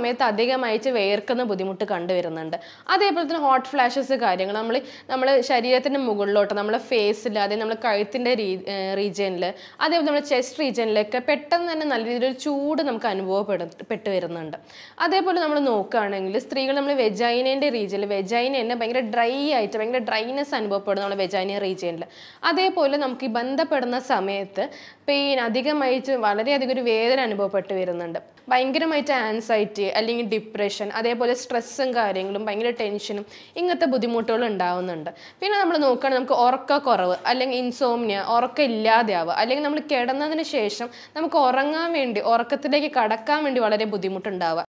സമയത്ത് അധികമായിട്ട് വേർക്കുന്ന ബുദ്ധിമുട്ട് കണ്ടുവരുന്നുണ്ട് അതേപോലെ തന്നെ ഹോട്ട് ഫ്ലാഷസ് കാര്യങ്ങൾ നമ്മൾ നമ്മൾ ശരീരത്തിൻ്റെ മുകളിലോട്ട് നമ്മളെ ഫേസിൽ അതേ നമ്മൾ കഴുത്തിൻ്റെ റീജിയനിൽ അതേപോലെ നമ്മുടെ ചെസ്റ്റ് റീജിയനിലൊക്കെ പെട്ടെന്ന് തന്നെ നല്ല രീതിയിൽ ചൂട് നമുക്ക് അനുഭവപ്പെടപ്പെട്ട് വരുന്നുണ്ട് അതേപോലെ നമ്മൾ നോക്കുകയാണെങ്കിൽ സ്ത്രീകൾ നമ്മൾ വെജൈനേൻ്റെ റീജിയനിൽ വെജൈന തന്നെ ഭയങ്കര ഡ്രൈ ആയിട്ട് ഭയങ്കര ഡ്രൈനെസ് അനുഭവപ്പെടുന്നു നമ്മുടെ വെജൈന റീജിയനിൽ അതേപോലെ നമുക്ക് ഈ ബന്ധപ്പെടുന്ന സമയത്ത് പെയിൻ അധികമായിട്ട് വളരെയധികം ഒരു വേദന അനുഭവപ്പെട്ട് വരുന്നുണ്ട് ഭയങ്കരമായിട്ട് ആൻസൈറ്റി അല്ലെങ്കിൽ ഡിപ്രഷൻ അതേപോലെ സ്ട്രെസ്സും കാര്യങ്ങളും ഭയങ്കര ടെൻഷനും ഇങ്ങനത്തെ ബുദ്ധിമുട്ടുകൾ ഉണ്ടാവുന്നുണ്ട് പിന്നെ നമ്മൾ നോക്കുകയാണെങ്കിൽ നമുക്ക് ഉറക്കക്കുറവ് അല്ലെങ്കിൽ ഇൻസോമിയ ഉറക്കം ഇല്ലാതെയാവുക അല്ലെങ്കിൽ നമ്മൾ കിടന്നതിന് ശേഷം നമുക്ക് ഉറങ്ങാൻ വേണ്ടി ഉറക്കത്തിലേക്ക് കടക്കാൻ വേണ്ടി വളരെ ബുദ്ധിമുട്ടുണ്ടാവുക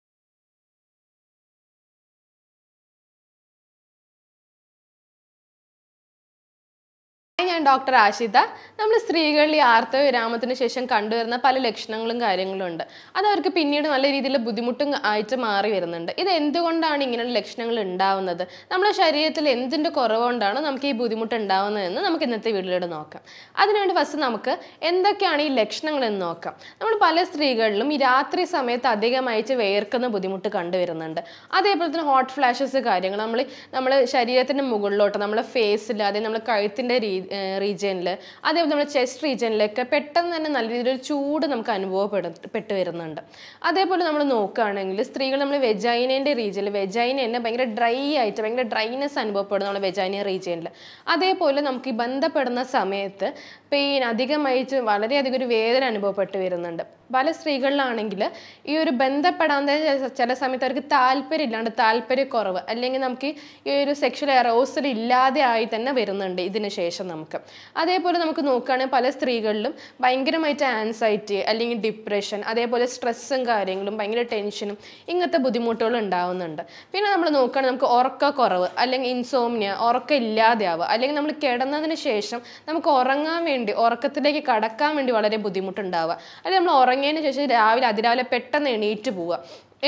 ഞാൻ ഡോക്ടർ ആശിത നമ്മൾ സ്ത്രീകളിൽ ഈ ആർത്തവ വിരാമത്തിന് ശേഷം കണ്ടുവരുന്ന പല ലക്ഷണങ്ങളും കാര്യങ്ങളും ഉണ്ട് അത് അവർക്ക് പിന്നീട് നല്ല രീതിയിൽ ബുദ്ധിമുട്ടും ആയിട്ട് മാറി വരുന്നുണ്ട് ഇത് എന്തുകൊണ്ടാണ് ഇങ്ങനെയുള്ള ലക്ഷണങ്ങൾ ഉണ്ടാവുന്നത് നമ്മുടെ ശരീരത്തിൽ എന്തിൻ്റെ കുറവുകൊണ്ടാണ് നമുക്ക് ഈ ബുദ്ധിമുട്ട് ഉണ്ടാവുന്നതെന്ന് നമുക്ക് ഇന്നത്തെ വീഡിയോയിലൂടെ നോക്കാം അതിനുവേണ്ടി ഫസ്റ്റ് നമുക്ക് എന്തൊക്കെയാണ് ഈ ലക്ഷണങ്ങൾ എന്ന് നോക്കാം നമ്മൾ പല സ്ത്രീകളിലും ഈ രാത്രി സമയത്ത് അധികമായിട്ട് വേർക്കുന്ന ബുദ്ധിമുട്ട് കണ്ടുവരുന്നുണ്ട് അതേപോലെ തന്നെ ഹോട്ട് ഫ്ലാഷസ് കാര്യങ്ങൾ നമ്മൾ നമ്മൾ ശരീരത്തിൻ്റെ മുകളിലോട്ട് നമ്മുടെ ഫേസിൽ അതായത് നമ്മളെ കഴുത്തിൻ്റെ രീതി റീജിയനിൽ അതേപോലെ നമ്മുടെ ചെസ്റ്റ് റീജിയനിലൊക്കെ പെട്ടെന്ന് തന്നെ നല്ല രീതിയിൽ ചൂട് നമുക്ക് അനുഭവപ്പെടപ്പെട്ട് വരുന്നുണ്ട് അതേപോലെ നമ്മൾ നോക്കുകയാണെങ്കിൽ സ്ത്രീകൾ നമ്മൾ വെജൈനേൻ്റെ റീജിയനിൽ വെജൈന തന്നെ ഭയങ്കര ഡ്രൈ ആയിട്ട് ഭയങ്കര ഡ്രൈനെസ് അനുഭവപ്പെടും നമ്മുടെ വെജൈന റീജിയനിൽ അതേപോലെ നമുക്ക് ഈ ബന്ധപ്പെടുന്ന സമയത്ത് പെയിൻ അധികമായിട്ട് വളരെയധികം ഒരു വേദന അനുഭവപ്പെട്ട് വരുന്നുണ്ട് പല സ്ത്രീകളിലാണെങ്കിൽ ഈ ഒരു ബന്ധപ്പെടാൻ ചില സമയത്ത് അവർക്ക് താല്പര്യം ഇല്ലാണ്ട് താല്പര്യക്കുറവ് അല്ലെങ്കിൽ നമുക്ക് ഈ ഒരു സെക്ഷൽ അറോസൽ ഇല്ലാതെ ആയി തന്നെ വരുന്നുണ്ട് ഇതിന് ശേഷം നമുക്ക് അതേപോലെ നമുക്ക് നോക്കുകയാണെങ്കിൽ പല സ്ത്രീകളിലും ഭയങ്കരമായിട്ട് ആൻസൈറ്റി അല്ലെങ്കിൽ ഡിപ്രഷൻ അതേപോലെ സ്ട്രെസ്സും കാര്യങ്ങളും ഭയങ്കര ടെൻഷനും ഇങ്ങനത്തെ ബുദ്ധിമുട്ടുകൾ ഉണ്ടാവുന്നുണ്ട് പിന്നെ നമ്മൾ നോക്കുകയാണെങ്കിൽ നമുക്ക് ഉറക്കക്കുറവ് അല്ലെങ്കിൽ ഇൻസോമിയ ഉറക്കം ആവുക അല്ലെങ്കിൽ നമ്മൾ കിടന്നതിന് ശേഷം നമുക്ക് ഉറങ്ങാൻ വേണ്ടി ഉറക്കത്തിലേക്ക് കടക്കാൻ വേണ്ടി വളരെ ബുദ്ധിമുട്ടുണ്ടാവുക അല്ലെങ്കിൽ നമ്മൾ ഉറങ്ങി ഉറങ്ങിയതിന് ശേഷം രാവിലെ അതിരാവിലെ പെട്ടെന്ന് എണീറ്റ് പോവുക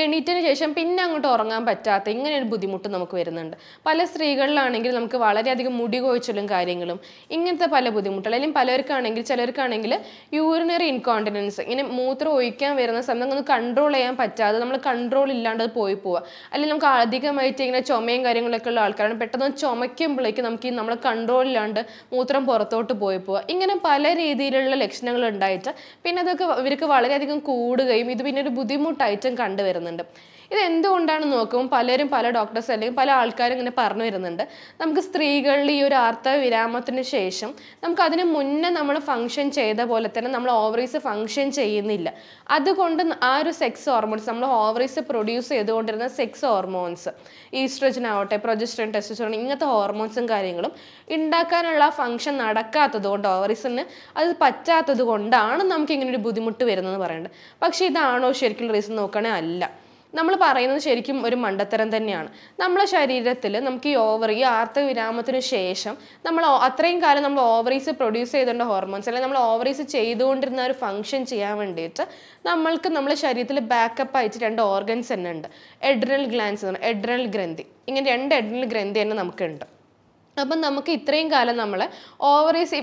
എണീറ്റതിന് ശേഷം പിന്നെ അങ്ങോട്ട് ഉറങ്ങാൻ പറ്റാത്ത ഇങ്ങനെ ഒരു ബുദ്ധിമുട്ട് നമുക്ക് വരുന്നുണ്ട് പല സ്ത്രീകളിലാണെങ്കിൽ നമുക്ക് വളരെയധികം മുടി കോഴിച്ചിലും കാര്യങ്ങളും ഇങ്ങനത്തെ പല ബുദ്ധിമുട്ടുകൾ അല്ലെങ്കിൽ പലർക്കാണെങ്കിൽ ചിലർക്കാണെങ്കിൽ യൂറിനറി ഇൻകോണ്ടിനൻസ് ഇങ്ങനെ മൂത്രം ഒഴിക്കാൻ വരുന്ന സമയത്ത് ഒന്ന് കൺട്രോൾ ചെയ്യാൻ പറ്റാതെ നമ്മൾ കൺട്രോൾ ഇല്ലാണ്ട് പോയി പോവുക അല്ലെങ്കിൽ നമുക്ക് അധികമായിട്ട് ഇങ്ങനെ ചുമയും കാര്യങ്ങളൊക്കെ ഉള്ള ആൾക്കാരാണ് പെട്ടെന്ന് ചുമയ്ക്കുമ്പോഴേക്ക് നമുക്ക് ഈ നമ്മൾ കൺട്രോൾ ഇല്ലാണ്ട് മൂത്രം പുറത്തോട്ട് പോയി പോവുക ഇങ്ങനെ പല രീതിയിലുള്ള ലക്ഷണങ്ങൾ ഉണ്ടായിട്ട് പിന്നെ അതൊക്കെ ഇവർക്ക് വളരെയധികം കൂടുകയും ഇത് പിന്നെ ഒരു ബുദ്ധിമുട്ടായിട്ടും കണ്ടുവരുന്നത് വരുന്നുണ്ട് ഇത് എന്തുകൊണ്ടാണ് നോക്കുമ്പോൾ പലരും പല ഡോക്ടേഴ്സ് അല്ലെങ്കിൽ പല ആൾക്കാരും ഇങ്ങനെ പറഞ്ഞു വരുന്നുണ്ട് നമുക്ക് സ്ത്രീകളിൽ ഈ ഒരു ആർത്തവ വിരാമത്തിന് ശേഷം നമുക്ക് അതിന് മുന്നേ നമ്മൾ ഫങ്ഷൻ ചെയ്ത പോലെ തന്നെ നമ്മൾ ഓവറീസ് ഫങ്ഷൻ ചെയ്യുന്നില്ല അതുകൊണ്ട് ആ ഒരു സെക്സ് ഹോർമോൺസ് നമ്മൾ ഓവറീസ് പ്രൊഡ്യൂസ് ചെയ്തുകൊണ്ടിരുന്ന സെക്സ് ഹോർമോൺസ് ഈസ്ട്രജൻ ആവട്ടെ പ്രൊജസ്ട്രൻ ടെസ്റ്റോൺ ഇങ്ങനത്തെ ഹോർമോൺസും കാര്യങ്ങളും ഉണ്ടാക്കാനുള്ള ഫങ്ഷൻ നടക്കാത്തത് കൊണ്ട് ഓവറീസിന് അത് പറ്റാത്തത് കൊണ്ടാണ് നമുക്ക് ഇങ്ങനെ ഒരു ബുദ്ധിമുട്ട് വരുന്നതെന്ന് പറയുന്നത് പക്ഷേ ഇതാണോ ശരിക്കും റീസൺ നോക്കുകയാണെങ്കിൽ അല്ല നമ്മൾ പറയുന്നത് ശരിക്കും ഒരു മണ്ടത്തരം തന്നെയാണ് നമ്മളെ ശരീരത്തിൽ നമുക്ക് ഈ ഓവറി വിരാമത്തിന് ശേഷം നമ്മൾ അത്രയും കാലം നമ്മൾ ഓവറീസ് പ്രൊഡ്യൂസ് ചെയ്തുകൊണ്ട് ഹോർമോൺസ് അല്ലെങ്കിൽ നമ്മൾ ഓവറീസ് ചെയ്തുകൊണ്ടിരുന്ന ഒരു ഫംഗ്ഷൻ ചെയ്യാൻ വേണ്ടിയിട്ട് നമ്മൾക്ക് നമ്മളെ ശരീരത്തിൽ ബാക്കപ്പ് അയച്ച് രണ്ട് ഓർഗൻസ് തന്നെ ഉണ്ട് എഡ്രൽ ഗ്ലാൻസ് എന്ന് പറഞ്ഞാൽ എഡ്രൽ ഗ്രന്ഥി ഇങ്ങനെ രണ്ട് എഡ്രൽ ഗ്രന്ഥി തന്നെ നമുക്കുണ്ട് അപ്പം നമുക്ക് ഇത്രയും കാലം നമ്മൾ ഓവറീസ്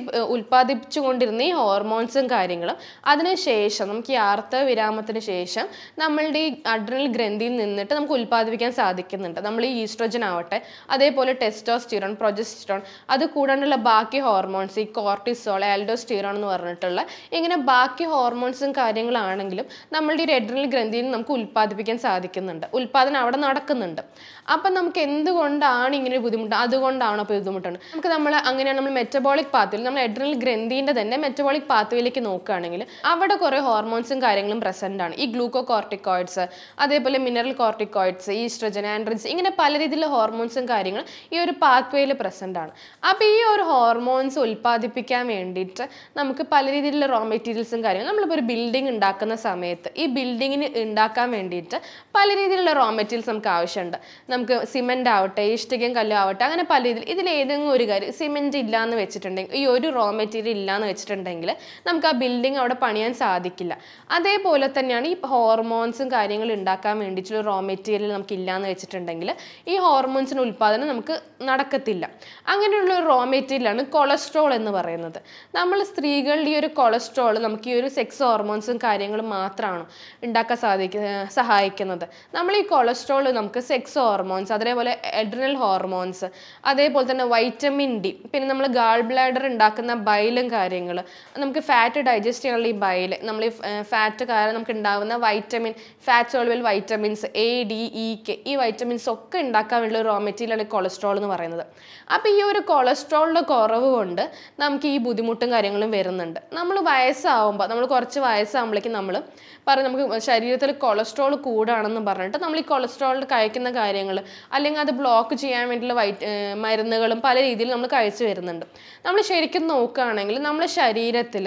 കൊണ്ടിരുന്ന ഈ ഹോർമോൺസും കാര്യങ്ങളും അതിനുശേഷം നമുക്ക് ഈ ആർത്ത വിരാമത്തിന് ശേഷം നമ്മളുടെ ഈ അഡ്രനൽ ഗ്രന്ഥിയിൽ നിന്നിട്ട് നമുക്ക് ഉൽപ്പാദിപ്പിക്കാൻ സാധിക്കുന്നുണ്ട് നമ്മൾ ഈ ഈസ്ട്രോജൻ ആവട്ടെ അതേപോലെ ടെസ്റ്റോസ്റ്റിറോൺ പ്രൊജസ്റ്റിറോൺ അത് കൂടാണ്ടുള്ള ബാക്കി ഹോർമോൺസ് ഈ കോർട്ടിസോൾ ആൽഡോസ്റ്റിറോൺ എന്ന് പറഞ്ഞിട്ടുള്ള ഇങ്ങനെ ബാക്കി ഹോർമോൺസും കാര്യങ്ങളാണെങ്കിലും നമ്മളുടെ ഈ അഡ്രനൽ ഗ്രന്ഥിയിൽ നമുക്ക് ഉൽപ്പാദിപ്പിക്കാൻ സാധിക്കുന്നുണ്ട് ഉൽപ്പാദനം അവിടെ നടക്കുന്നുണ്ട് അപ്പം നമുക്ക് എന്തുകൊണ്ടാണ് ഇങ്ങനെ ബുദ്ധിമുട്ട് അതുകൊണ്ടാണ് ബുദ്ധിമുട്ടുണ്ട് നമുക്ക് നമ്മൾ അങ്ങനെയാണ് നമ്മൾ മെറ്റബോളിക് പാത്തിൽ നമ്മൾ എഡ്രൽ ഗ്രന്ഥിൻ്റെ തന്നെ മെറ്റബോളിക് പാത്വേയിലേക്ക് നോക്കുകയാണെങ്കിൽ അവിടെ കുറേ ഹോർമോൺസും കാര്യങ്ങളും പ്രസൻ്റ് ആണ് ഈ ഗ്ലൂക്കോ കോർട്ടിക്കോയിഡ്സ് അതേപോലെ മിനറൽ കോർട്ടിക്കോയിഡ്സ് ഈസ്ട്രജൻ ആൻഡ്രിൻസ് ഇങ്ങനെ പല രീതിയിലുള്ള ഹോർമോൺസും കാര്യങ്ങളും ഈ ഒരു പാത്വേയിൽ പ്രസൻ്റ് ആണ് അപ്പോൾ ഈ ഒരു ഹോർമോൺസ് ഉൽപ്പാദിപ്പിക്കാൻ വേണ്ടിയിട്ട് നമുക്ക് പല രീതിയിലുള്ള റോ മെറ്റീരിയൽസും കാര്യങ്ങളും നമ്മളിപ്പോൾ ഒരു ബിൽഡിംഗ് ഉണ്ടാക്കുന്ന സമയത്ത് ഈ ബിൽഡിങ്ങിന് ഉണ്ടാക്കാൻ വേണ്ടിയിട്ട് പല രീതിയിലുള്ള റോ മെറ്റീരിയൽസ് നമുക്ക് ആവശ്യമുണ്ട് നമുക്ക് സിമെൻ്റ് ആവട്ടെ ഇഷ്ടികം കല്ലും ആവട്ടെ അങ്ങനെ പല രീതിയിൽ ഇതിൽ ഏതെങ്കിലും ഒരു കാര്യം സിമെൻറ്റ് ഇല്ല എന്ന് വെച്ചിട്ടുണ്ടെങ്കിൽ ഈ ഒരു റോ മെറ്റീരിയൽ ഇല്ല വെച്ചിട്ടുണ്ടെങ്കിൽ നമുക്ക് ആ ബിൽഡിംഗ് അവിടെ പണിയാൻ സാധിക്കില്ല അതേപോലെ തന്നെയാണ് ഈ ഹോർമോൺസും കാര്യങ്ങളും ഉണ്ടാക്കാൻ വേണ്ടിയിട്ടുള്ള റോ മെറ്റീരിയൽ നമുക്ക് ഇല്ല വെച്ചിട്ടുണ്ടെങ്കിൽ ഈ ഹോർമോൺസിൻ്റെ ഉൽപ്പാദനം നമുക്ക് നടക്കത്തില്ല അങ്ങനെയുള്ള ഒരു റോ മെറ്റീരിയലാണ് കൊളസ്ട്രോൾ എന്ന് പറയുന്നത് നമ്മൾ സ്ത്രീകളുടെ ഈ ഒരു കൊളസ്ട്രോൾ നമുക്ക് ഈ ഒരു സെക്സ് ഹോർമോൺസും കാര്യങ്ങളും മാത്രമാണ് ഉണ്ടാക്കാൻ സാധിക്ക സഹായിക്കുന്നത് നമ്മൾ ഈ കൊളസ്ട്രോൾ നമുക്ക് സെക്സ് ഹോർമോൺസ് അതേപോലെ എഡ്രിനൽ ഹോർമോൺസ് അതേപോലെ തന്നെ പിന്നെ വൈറ്റമിൻ ഡി പിന്നെ നമ്മൾ ഗാൾ ബ്ലാഡർ ഉണ്ടാക്കുന്ന ബൈലും കാര്യങ്ങൾ നമുക്ക് ഫാറ്റ് ഡൈജസ്റ്റ് ചെയ്യാനുള്ള ഈ ബൈൽ നമ്മൾ ഈ ഫാറ്റ് കാരണം നമുക്ക് ഉണ്ടാകുന്ന vitamin fat soluble vitamins A D E K ഈ വൈറ്റമിൻസ് ഒക്കെ ഉണ്ടാക്കാൻ ഒരു റോ മെറ്റീരിയലാണ് കൊളസ്ട്രോൾ എന്ന് പറയുന്നത് അപ്പോൾ ഈ ഒരു കൊളസ്ട്രോളിൻ്റെ കുറവ് കൊണ്ട് നമുക്ക് ഈ ബുദ്ധിമുട്ടും കാര്യങ്ങളും വരുന്നുണ്ട് നമ്മൾ വയസ്സാവുമ്പോൾ നമ്മൾ കുറച്ച് വയസ്സാകുമ്പോഴേക്കും നമ്മൾ പറയും നമുക്ക് ശരീരത്തിൽ കൊളസ്ട്രോൾ കൂടാണെന്ന് പറഞ്ഞിട്ട് നമ്മൾ ഈ കൊളസ്ട്രോളിൽ കഴിക്കുന്ന കാര്യങ്ങൾ അല്ലെങ്കിൽ അത് ബ്ലോക്ക് ചെയ്യാൻ വേണ്ടിയുള്ള വൈറ്റ് മരുന്നുകൾ ഫുഡുകളും പല രീതിയിൽ നമ്മൾ കഴിച്ചു വരുന്നുണ്ട് നമ്മൾ ശരിക്കും നോക്കുകയാണെങ്കിൽ നമ്മുടെ ശരീരത്തിൽ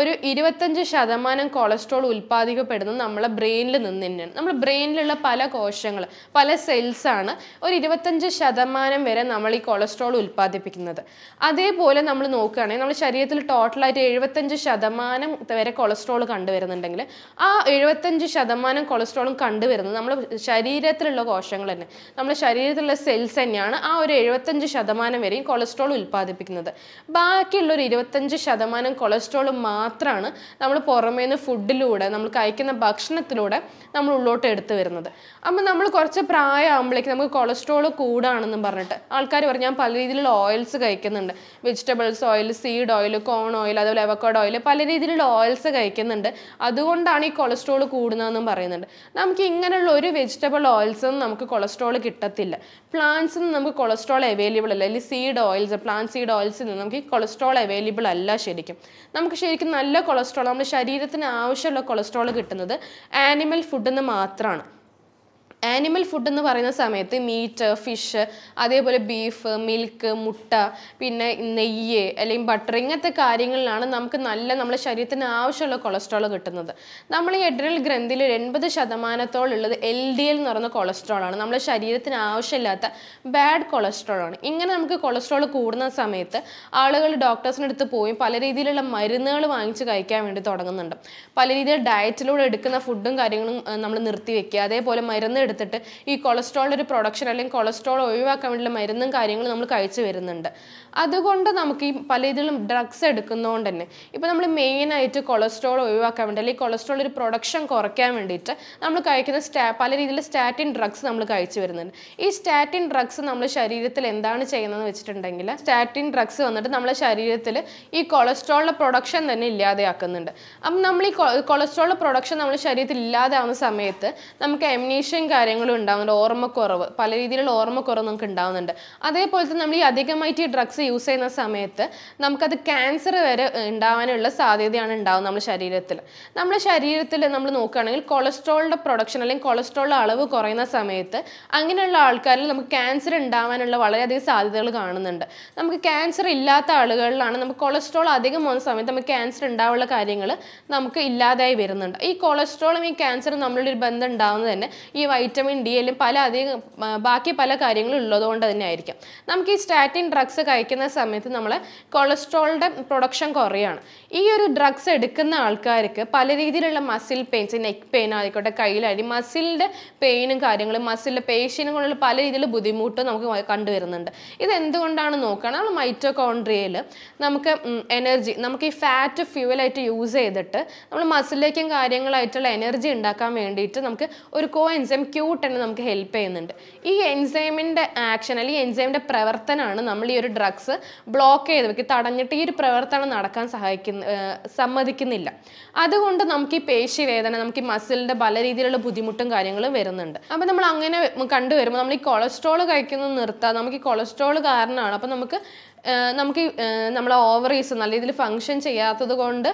ഒരു ഇരുപത്തഞ്ച് ശതമാനം കൊളസ്ട്രോൾ ഉൽപ്പാദിക്കപ്പെടുന്നത് നമ്മളെ ബ്രെയിനിൽ നിന്ന് തന്നെയാണ് നമ്മൾ ബ്രെയിനിലുള്ള പല കോശങ്ങൾ പല സെൽസാണ് ഒരു ഇരുപത്തഞ്ച് ശതമാനം വരെ നമ്മൾ ഈ കൊളസ്ട്രോൾ ഉൽപ്പാദിപ്പിക്കുന്നത് അതേപോലെ നമ്മൾ നോക്കുകയാണെങ്കിൽ നമ്മുടെ ശരീരത്തിൽ ടോട്ടലായിട്ട് എഴുപത്തഞ്ച് ശതമാനം വരെ കൊളസ്ട്രോൾ കണ്ടുവരുന്നുണ്ടെങ്കിൽ ആ എഴുപത്തഞ്ച് ശതമാനം കൊളസ്ട്രോളും കണ്ടുവരുന്നത് നമ്മുടെ ശരീരത്തിലുള്ള കോശങ്ങൾ തന്നെ നമ്മുടെ ശരീരത്തിലുള്ള സെൽസ് തന്നെയാണ് ആ ഒരു എഴുപത്തഞ്ച് ശതമാനം വരെയും കൊളസ്ട്രോൾ ഉൽപ്പാദിപ്പിക്കുന്നത് ബാക്കിയുള്ള ഒരു ഇരുപത്തഞ്ച് ശതമാനം കൊളസ്ട്രോൾ മാ മാത്രമാണ് നമ്മൾ പുറമേ നിന്ന് ഫുഡിലൂടെ നമ്മൾ കഴിക്കുന്ന ഭക്ഷണത്തിലൂടെ നമ്മൾ ഉള്ളോട്ട് എടുത്തു വരുന്നത് അപ്പം നമ്മൾ കുറച്ച് പ്രായമാകുമ്പോഴേക്ക് നമുക്ക് കൊളസ്ട്രോൾ കൂടാണെന്ന് പറഞ്ഞിട്ട് ആൾക്കാർ പറഞ്ഞു ഞാൻ പല രീതിയിലുള്ള ഓയിൽസ് കഴിക്കുന്നുണ്ട് vegetables oil seed oil corn oil അതുപോലെ എവക്കോഡ് ഓയിൽ പല രീതിയിലുള്ള ഓയിൽസ് കഴിക്കുന്നുണ്ട് അതുകൊണ്ടാണ് ഈ കൊളസ്ട്രോൾ കൂടുന്നതെന്നും പറയുന്നുണ്ട് നമുക്ക് ഇങ്ങനെയുള്ള ഒരു വെജിറ്റബിൾ ഓയിൽസ് ഒന്നും നമുക്ക് കൊളസ്ട്രോൾ കിട്ടത്തില്ല പ്ലാന്റ്സ് നിന്ന് നമുക്ക് കൊളസ്ട്രോൾ അവൈലബിൾ അല്ല അല്ലെങ്കിൽ സീഡ് ഓയിൽസ് പ്ലാന്റ് സീഡ് ഓയിൽസിൽ നിന്ന് നമുക്ക് കൊളസ്ട്രോൾ അവൈലബിൾ അല്ല ശരിക്കും നമുക്ക് ശരിക്കും നല്ല കൊളസ്ട്രോൾ നമ്മുടെ ശരീരത്തിന് ആവശ്യമുള്ള കൊളസ്ട്രോൾ കിട്ടുന്നത് ആനിമൽ ഫുഡിൽ നിന്ന് മാത്രമാണ് ആനിമൽ ഫുഡ് എന്ന് പറയുന്ന സമയത്ത് മീറ്റ് ഫിഷ് അതേപോലെ ബീഫ് മിൽക്ക് മുട്ട പിന്നെ നെയ്യ് അല്ലെങ്കിൽ ബട്ടർ ഇങ്ങനത്തെ കാര്യങ്ങളിലാണ് നമുക്ക് നല്ല നമ്മുടെ ശരീരത്തിന് ആവശ്യമുള്ള കൊളസ്ട്രോൾ കിട്ടുന്നത് നമ്മൾ ഈ എഡ്രൽ ഗ്രന്ഥിയിൽ ഒരു എൺപത് ശതമാനത്തോളം ഉള്ളത് എൽ ഡി എൽ എന്ന് പറയുന്ന കൊളസ്ട്രോൾ ആണ് നമ്മുടെ ശരീരത്തിന് ആവശ്യമില്ലാത്ത ബാഡ് കൊളസ്ട്രോൾ ആണ് ഇങ്ങനെ നമുക്ക് കൊളസ്ട്രോൾ കൂടുന്ന സമയത്ത് ആളുകൾ ഡോക്ടേഴ്സിൻ്റെ അടുത്ത് പോയി പല രീതിയിലുള്ള മരുന്നുകൾ വാങ്ങിച്ച് കഴിക്കാൻ വേണ്ടി തുടങ്ങുന്നുണ്ട് പല രീതിയിൽ ഡയറ്റിലൂടെ എടുക്കുന്ന ഫുഡും കാര്യങ്ങളും നമ്മൾ നിർത്തി അതേപോലെ മരുന്ന് എടുത്തിട്ട് ഈ കൊളസ്ട്രോളിൻ്റെ ഒരു പ്രൊഡക്ഷൻ അല്ലെങ്കിൽ കൊളസ്ട്രോൾ ഒഴിവാക്കാൻ വേണ്ടിയുള്ള മരുന്നും കാര്യങ്ങളും നമ്മൾ കഴിച്ചു വരുന്നുണ്ട് അതുകൊണ്ട് നമുക്ക് ഈ പല ഇതിലും ഡ്രഗ്സ് എടുക്കുന്നതുകൊണ്ട് തന്നെ ഇപ്പോൾ നമ്മൾ മെയിനായിട്ട് കൊളസ്ട്രോൾ ഒഴിവാക്കാൻ വേണ്ടി അല്ലെങ്കിൽ കൊളസ്ട്രോൾ ഒരു പ്രൊഡക്ഷൻ കുറയ്ക്കാൻ വേണ്ടിയിട്ട് നമ്മൾ കഴിക്കുന്ന സ്റ്റാ പല രീതിയിലുള്ള സ്റ്റാറ്റിൻ ഡ്രഗ്സ് നമ്മൾ കഴിച്ചു വരുന്നുണ്ട് ഈ സ്റ്റാറ്റിൻ ഡ്രഗ്സ് നമ്മൾ ശരീരത്തിൽ എന്താണ് ചെയ്യുന്നതെന്ന് വെച്ചിട്ടുണ്ടെങ്കിൽ സ്റ്റാറ്റിൻ ഡ്രഗ്സ് വന്നിട്ട് നമ്മളെ ശരീരത്തിൽ ഈ കൊളസ്ട്രോളിൻ്റെ പ്രൊഡക്ഷൻ തന്നെ ഇല്ലാതെയാക്കുന്നുണ്ട് അപ്പം നമ്മൾ ഈ കൊളസ്ട്രോളിൻ്റെ പ്രൊഡക്ഷൻ നമ്മൾ ശരീരത്തിൽ ഇല്ലാതാവുന്ന സമയത്ത് നമുക്ക് എംനീഷ്യൻ കാര്യങ്ങളും ഉണ്ടാവുന്നുണ്ട് ഓർമ്മക്കുറവ് പല രീതിയിലുള്ള ഓർമ്മക്കുറവ് നമുക്ക് ഉണ്ടാവുന്നുണ്ട് അതേപോലെ തന്നെ നമ്മൾ ഈ അധികമായിട്ട് ഈ ഡ്രഗ്സ് യൂസ് ചെയ്യുന്ന സമയത്ത് നമുക്കത് ക്യാൻസർ വരെ ഉണ്ടാവാനുള്ള സാധ്യതയാണ് ഉണ്ടാവുന്നത് നമ്മുടെ ശരീരത്തിൽ നമ്മുടെ ശരീരത്തിൽ നമ്മൾ നോക്കുകയാണെങ്കിൽ കൊളസ്ട്രോളിൻ്റെ പ്രൊഡക്ഷൻ അല്ലെങ്കിൽ കൊളസ്ട്രോളിൻ്റെ അളവ് കുറയുന്ന സമയത്ത് അങ്ങനെയുള്ള ആൾക്കാരിൽ നമുക്ക് ക്യാൻസർ ഉണ്ടാവാനുള്ള വളരെയധികം സാധ്യതകൾ കാണുന്നുണ്ട് നമുക്ക് ക്യാൻസർ ഇല്ലാത്ത ആളുകളിലാണ് നമുക്ക് കൊളസ്ട്രോൾ അധികം പോകുന്ന സമയത്ത് നമുക്ക് ക്യാൻസർ ഉണ്ടാവുള്ള കാര്യങ്ങൾ നമുക്ക് ഇല്ലാതായി വരുന്നുണ്ട് ഈ കൊളസ്ട്രോളും ഈ ക്യാൻസറും തമ്മിലുള്ള ബന്ധം ഉണ്ടാവുന്നത് തന്നെ ഈ വൈറ്റ് വൈറ്റമിൻ ഡിയിലും പല അധികം ബാക്കി പല കാര്യങ്ങളും ഉള്ളതുകൊണ്ട് തന്നെ ആയിരിക്കാം നമുക്ക് ഈ സ്റ്റാറ്റിൻ ഡ്രഗ്സ് കഴിക്കുന്ന സമയത്ത് നമ്മൾ കൊളസ്ട്രോളിൻ്റെ പ്രൊഡക്ഷൻ കുറയാണ് ഈ ഒരു ഡ്രഗ്സ് എടുക്കുന്ന ആൾക്കാർക്ക് പല രീതിയിലുള്ള മസിൽ പെയിൻസ് നെക്ക് പെയിൻ ആയിക്കോട്ടെ കയ്യിലായി മസിലിൻ്റെ പെയിനും കാര്യങ്ങളും മസിലിൻ്റെ പേശിനും കൊണ്ടുള്ള പല രീതിയിലുള്ള ബുദ്ധിമുട്ടും നമുക്ക് കണ്ടുവരുന്നുണ്ട് ഇത് എന്തുകൊണ്ടാണ് നോക്കണം നമ്മൾ മൈറ്റോകോൺട്രിയയിൽ നമുക്ക് എനർജി നമുക്ക് ഈ ഫാറ്റ് ഫ്യൂവലായിട്ട് യൂസ് ചെയ്തിട്ട് നമ്മൾ മസിലേക്കും കാര്യങ്ങളായിട്ടുള്ള എനർജി ഉണ്ടാക്കാൻ വേണ്ടിയിട്ട് നമുക്ക് ഒരു കോ എൻസൈം ക്യു ഗ്ലൂട്ടൻ നമുക്ക് ഹെൽപ്പ് ചെയ്യുന്നുണ്ട് ഈ എൻസൈമിൻ്റെ ആക്ഷൻ അല്ലെങ്കിൽ എൻസൈമിൻ്റെ പ്രവർത്തനമാണ് നമ്മൾ ഈ ഒരു ഡ്രഗ്സ് ബ്ലോക്ക് ചെയ്ത് വെക്കുക തടഞ്ഞിട്ട് ഈ ഒരു പ്രവർത്തനം നടക്കാൻ സഹായിക്കുന്ന സമ്മതിക്കുന്നില്ല അതുകൊണ്ട് നമുക്ക് ഈ പേശിവേദന നമുക്ക് ഈ മസിലിൻ്റെ പല രീതിയിലുള്ള ബുദ്ധിമുട്ടും കാര്യങ്ങളും വരുന്നുണ്ട് അപ്പോൾ നമ്മൾ അങ്ങനെ കണ്ടുവരുമ്പോൾ നമ്മൾ ഈ കൊളസ്ട്രോൾ കഴിക്കുന്നത് നിർത്താം നമുക്ക് ഈ കൊളസ്ട്രോൾ കാരണമാണ് അപ്പോൾ നമുക്ക് നമുക്ക് നമ്മളെ ഓവറീസ് നല്ല രീതിയിൽ ഫങ്ഷൻ ചെയ്യാത്തത് കൊണ്ട്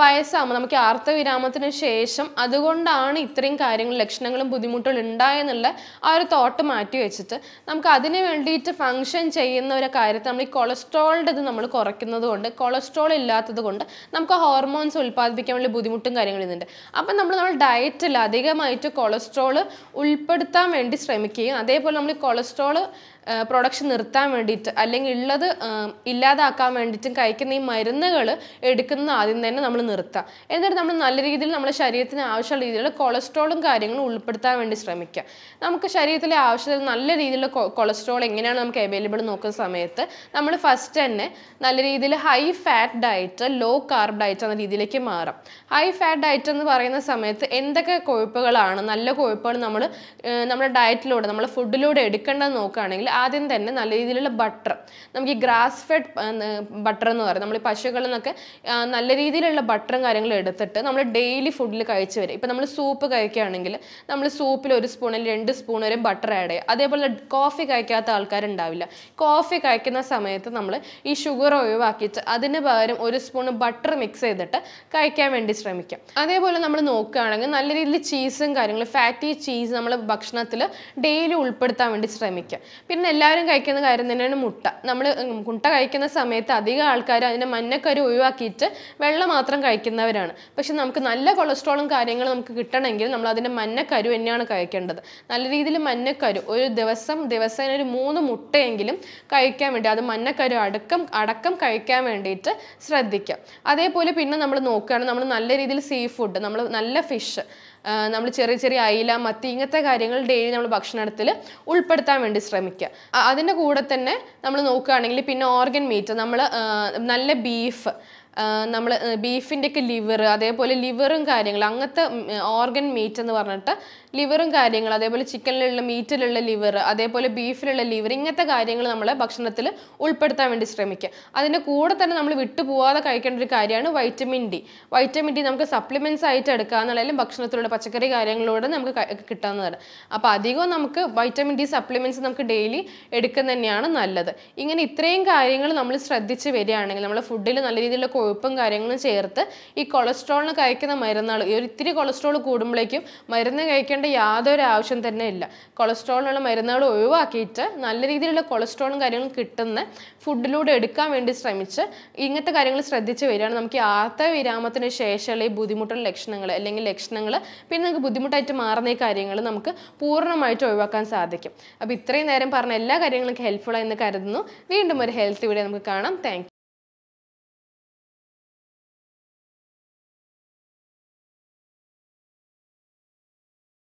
വയസ്സാകുമ്പോൾ നമുക്ക് ആർത്തവിരാമത്തിന് ശേഷം അതുകൊണ്ടാണ് ഇത്രയും കാര്യങ്ങൾ ലക്ഷണങ്ങളും ബുദ്ധിമുട്ടുകളും ഉണ്ടായെന്നുള്ള ആ ഒരു തോട്ട് മാറ്റി വെച്ചിട്ട് നമുക്ക് അതിന് വേണ്ടിയിട്ട് ഫങ്ഷൻ ചെയ്യുന്ന ഒരു കാര്യത്തെ നമ്മൾ ഈ കൊളസ്ട്രോളിൻ്റെ ഇത് നമ്മൾ കുറയ്ക്കുന്നത് കൊണ്ട് കൊളസ്ട്രോൾ ഇല്ലാത്തത് കൊണ്ട് നമുക്ക് ഹോർമോൺസ് ഉൽപ്പാദിപ്പിക്കാൻ വേണ്ടി ബുദ്ധിമുട്ടും കാര്യങ്ങളും ഇതുണ്ട് അപ്പം നമ്മൾ നമ്മൾ ഡയറ്റിൽ അധികമായിട്ട് കൊളസ്ട്രോൾ ഉൾപ്പെടുത്താൻ വേണ്ടി ശ്രമിക്കുകയും അതേപോലെ നമ്മൾ കൊളസ്ട്രോൾ പ്രൊഡക്ഷൻ നിർത്താൻ വേണ്ടിയിട്ട് അല്ലെങ്കിൽ ഉള്ളത് ഇല്ലാതാക്കാൻ വേണ്ടിയിട്ടും കഴിക്കുന്ന ഈ മരുന്നുകൾ എടുക്കുന്ന ആദ്യം തന്നെ നമ്മൾ നിർത്താം എന്നിട്ട് നമ്മൾ നല്ല രീതിയിൽ നമ്മുടെ ശരീരത്തിന് ആവശ്യമുള്ള രീതിയിൽ കൊളസ്ട്രോളും കാര്യങ്ങളും ഉൾപ്പെടുത്താൻ വേണ്ടി ശ്രമിക്കുക നമുക്ക് ശരീരത്തിലെ ആവശ്യത്തിന് നല്ല രീതിയിലുള്ള കൊളസ്ട്രോൾ എങ്ങനെയാണ് നമുക്ക് അവൈലബിൾ നോക്കുന്ന സമയത്ത് നമ്മൾ ഫസ്റ്റ് തന്നെ നല്ല രീതിയിൽ high fat diet low carb diet എന്ന രീതിയിലേക്ക് മാറാം ഹൈ ഫാറ്റ് ഡയറ്റ് എന്ന് പറയുന്ന സമയത്ത് എന്തൊക്കെ കൊഴുപ്പുകളാണ് നല്ല കൊഴുപ്പുകൾ നമ്മൾ നമ്മുടെ ഡയറ്റിലൂടെ നമ്മുടെ ഫുഡിലൂടെ എടുക്കേണ്ടത് നോക്കുകയാണെങ്കിൽ ആദ്യം തന്നെ നല്ല രീതിയിലുള്ള ബട്ടർ നമുക്ക് ഈ ഗ്രാസ് ഫെഡ് ബട്ടർ എന്ന് പറയും നമ്മൾ ഈ പശുക്കളിൽ നിന്നൊക്കെ നല്ല രീതിയിലുള്ള ബട്ടറും കാര്യങ്ങളും എടുത്തിട്ട് നമ്മൾ ഡെയിലി ഫുഡിൽ കഴിച്ചു വരും ഇപ്പം നമ്മൾ സൂപ്പ് കഴിക്കുകയാണെങ്കിൽ നമ്മൾ സൂപ്പിൽ ഒരു സ്പൂണിൽ രണ്ട് സ്പൂൺ വരെ ബട്ടർ ആഡ് ചെയ്യുക അതേപോലെ കോഫി കഴിക്കാത്ത ആൾക്കാരുണ്ടാവില്ല കോഫി കഴിക്കുന്ന സമയത്ത് നമ്മൾ ഈ ഷുഗർ ഒഴിവാക്കിയിട്ട് അതിന് പകരം ഒരു സ്പൂൺ ബട്ടർ മിക്സ് ചെയ്തിട്ട് കഴിക്കാൻ വേണ്ടി ശ്രമിക്കാം അതേപോലെ നമ്മൾ നോക്കുകയാണെങ്കിൽ നല്ല രീതിയിൽ ചീസും കാര്യങ്ങളും ഫാറ്റി ചീസ് നമ്മൾ ഭക്ഷണത്തിൽ ഡെയിലി ഉൾപ്പെടുത്താൻ വേണ്ടി ശ്രമിക്കുക പിന്നെ തന്നെ എല്ലാവരും കഴിക്കുന്ന കാര്യം തന്നെയാണ് മുട്ട നമ്മൾ മുട്ട കഴിക്കുന്ന സമയത്ത് അധികം ആൾക്കാർ അതിൻ്റെ മഞ്ഞക്കരി ഒഴിവാക്കിയിട്ട് വെള്ളം മാത്രം കഴിക്കുന്നവരാണ് പക്ഷെ നമുക്ക് നല്ല കൊളസ്ട്രോളും കാര്യങ്ങളും നമുക്ക് കിട്ടണമെങ്കിൽ നമ്മൾ അതിൻ്റെ മഞ്ഞക്കരു തന്നെയാണ് കഴിക്കേണ്ടത് നല്ല രീതിയിൽ മഞ്ഞക്കരു ഒരു ദിവസം ദിവസേന ഒരു മൂന്ന് മുട്ടയെങ്കിലും കഴിക്കാൻ വേണ്ടി അത് മഞ്ഞക്കരു അടക്കം അടക്കം കഴിക്കാൻ വേണ്ടിയിട്ട് ശ്രദ്ധിക്കാം അതേപോലെ പിന്നെ നമ്മൾ നോക്കുകയാണ് നമ്മൾ നല്ല രീതിയിൽ സീ ഫുഡ് നമ്മൾ നല്ല ഫിഷ് നമ്മൾ ചെറിയ ചെറിയ അയില മത്തി ഇങ്ങനത്തെ കാര്യങ്ങൾ ഡെയിലി നമ്മൾ ഭക്ഷണത്തിൽ ഉൾപ്പെടുത്താൻ വേണ്ടി ശ്രമിക്കുക അതിൻ്റെ കൂടെ തന്നെ നമ്മൾ നോക്കുകയാണെങ്കിൽ പിന്നെ ഓർഗൻ മീറ്റ് നമ്മൾ നല്ല ബീഫ് നമ്മൾ ബീഫിൻ്റെയൊക്കെ ലിവർ അതേപോലെ ലിവറും കാര്യങ്ങൾ അങ്ങനത്തെ ഓർഗൻ മീറ്റ് എന്ന് പറഞ്ഞിട്ട് ലിവറും കാര്യങ്ങൾ അതേപോലെ ചിക്കനിലുള്ള മീറ്റിലുള്ള ലിവർ അതേപോലെ ബീഫിലുള്ള ലിവർ ഇങ്ങനത്തെ കാര്യങ്ങൾ നമ്മൾ ഭക്ഷണത്തിൽ ഉൾപ്പെടുത്താൻ വേണ്ടി ശ്രമിക്കുക അതിൻ്റെ കൂടെ തന്നെ നമ്മൾ വിട്ടുപോകാതെ കഴിക്കേണ്ട ഒരു കാര്യമാണ് വൈറ്റമിൻ ഡി വൈറ്റമിൻ ഡി നമുക്ക് സപ്ലിമെൻസ് ആയിട്ട് എടുക്കാന്നുള്ളതിലും ഭക്ഷണത്തിലൂടെ പച്ചക്കറി കാര്യങ്ങളിലൂടെ നമുക്ക് കിട്ടാവുന്നതാണ് അപ്പോൾ അധികവും നമുക്ക് വൈറ്റമിൻ ഡി സപ്ലിമെൻസ് നമുക്ക് ഡെയിലി എടുക്കുന്നതന്നെയാണ് തന്നെയാണ് നല്ലത് ഇങ്ങനെ ഇത്രയും കാര്യങ്ങൾ നമ്മൾ ശ്രദ്ധിച്ച് വരികയാണെങ്കിൽ നമ്മുടെ ഫുഡിൽ നല്ല രീതിയിലുള്ള കൊഴുപ്പും കാര്യങ്ങളും ചേർത്ത് ഈ കൊളസ്ട്രോളിന് കഴിക്കുന്ന മരുന്നുകൾ ഒരിത്തിരി കൊളസ്ട്രോൾ കൂടുമ്പോഴേക്കും മരുന്ന് കഴിക്കേണ്ട യാതൊരു ആവശ്യം തന്നെ ഇല്ല കൊളസ്ട്രോളിനുള്ള മരുന്നുകൾ ഒഴിവാക്കിയിട്ട് നല്ല രീതിയിലുള്ള കൊളസ്ട്രോളും കാര്യങ്ങളും കിട്ടുന്ന ഫുഡിലൂടെ എടുക്കാൻ വേണ്ടി ശ്രമിച്ച് ഇങ്ങനത്തെ കാര്യങ്ങൾ ശ്രദ്ധിച്ച് വരികയാണ് നമുക്ക് ആർത്ത വിരാമത്തിന് ശേഷമുള്ള ഈ ബുദ്ധിമുട്ടുള്ള ലക്ഷണങ്ങൾ അല്ലെങ്കിൽ ലക്ഷണങ്ങൾ പിന്നെ നമുക്ക് ബുദ്ധിമുട്ടായിട്ട് മാറുന്ന ഈ കാര്യങ്ങൾ നമുക്ക് പൂർണ്ണമായിട്ട് ഒഴിവാക്കാൻ സാധിക്കും അപ്പോൾ ഇത്രയും നേരം പറഞ്ഞ എല്ലാ കാര്യങ്ങൾക്കും ഹെൽപ്ഫുൾ എന്ന് കരുതുന്നു വീണ്ടും ഒരു ഹെൽത്ത് വീഡിയോ നമുക്ക് കാണാം താങ്ക്